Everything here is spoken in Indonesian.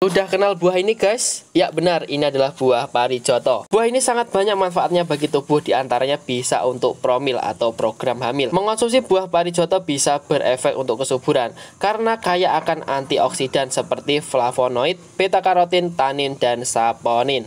udah kenal buah ini guys? Ya benar, ini adalah buah parijoto. Buah ini sangat banyak manfaatnya bagi tubuh diantaranya bisa untuk promil atau program hamil. Mengonsumsi buah parijoto bisa berefek untuk kesuburan karena kaya akan antioksidan seperti flavonoid, beta karotin, tanin, dan saponin.